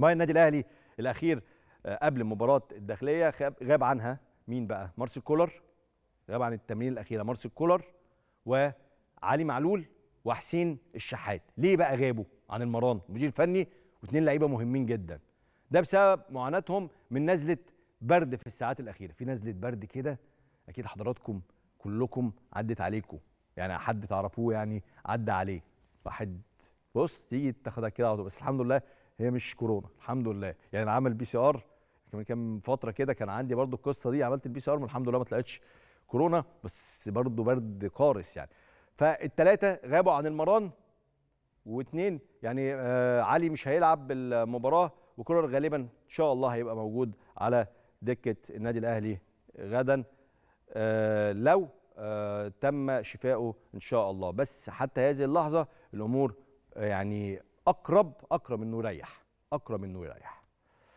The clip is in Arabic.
ماي النادي الاهلي الاخير آه، قبل مباراه الداخليه غاب عنها مين بقى مارسيل كولر غاب عن التمرين الاخيره مارسيل كولر وعلي معلول وحسين الشحات ليه بقى غابوا عن المران المدير الفني واثنين لعيبه مهمين جدا ده بسبب معاناتهم من نزله برد في الساعات الاخيره في نزله برد كده اكيد حضراتكم كلكم عدت عليكم يعني حد تعرفوه يعني عدى عليه واحد بص تيجي تاخدها كده على طول بس الحمد لله هي مش كورونا الحمد لله يعني انا عامل بي سي ار كمان كام فتره كده كان عندي برضو القصه دي عملت البي سي ار والحمد لله ما طلعتش كورونا بس برضو برد قارس يعني فالثلاثه غابوا عن المران واثنين يعني آه علي مش هيلعب المباراه وكولر غالبا ان شاء الله هيبقى موجود على دكه النادي الاهلي غدا آه لو آه تم شفائه ان شاء الله بس حتى هذه اللحظه الامور يعني اقرب اقرب انه يريح اقرب انه يريح